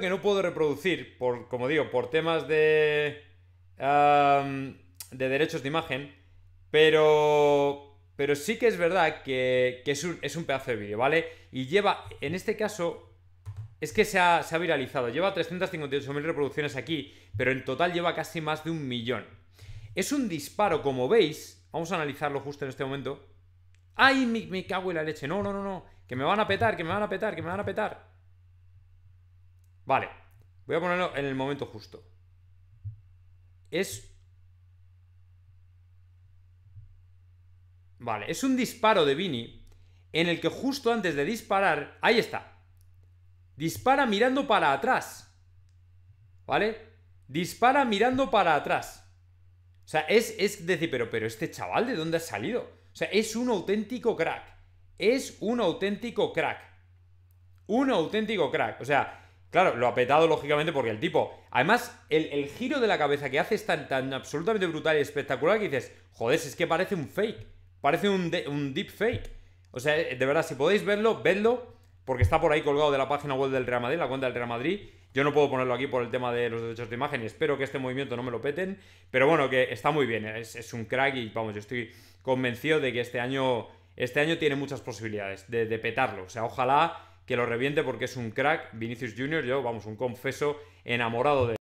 que no puedo reproducir, por, como digo, por temas de, de derechos de imagen, pero, pero sí que es verdad que, es, un, pedazo de vídeo, ¿vale? Y lleva, en este caso, es que se ha, viralizado, lleva 358.000 reproducciones aquí, pero en total lleva casi más de un millón. Es un disparo, como veis, vamos a analizarlo justo en este momento. ¡Ay, me, me cago en la leche! No, no, no, no, que me van a petar, que me van a petar, que me van a petar. Vale, voy a ponerlo en el momento justo. Es... Vale, es un disparo de Vini en el que justo antes de disparar... Ahí está. Dispara mirando para atrás. ¿Vale? Dispara mirando para atrás. O sea, es, es decir, pero, pero este chaval, ¿de dónde ha salido? O sea, es un auténtico crack. Es un auténtico crack. Un auténtico crack. O sea, Claro, lo ha petado lógicamente porque el tipo. Además, el, giro de la cabeza que hace es tan, absolutamente brutal y espectacular que dices, joder, es que parece un fake. Parece un, deep fake. O sea, eh, de verdad, si podéis verlo, vedlo, porque está por ahí colgado de la página web del Real Madrid, la cuenta del Real Madrid. Yo no puedo ponerlo aquí por el tema de los derechos de imagen y espero que este movimiento no me lo peten. Pero bueno, que está muy bien, es, un crack y vamos, yo estoy convencido de que este año, este año tiene muchas posibilidades de, de petarlo. O sea, ojalá que lo reviente porque es un crack. Vinicius Junior, yo, vamos, un confeso enamorado de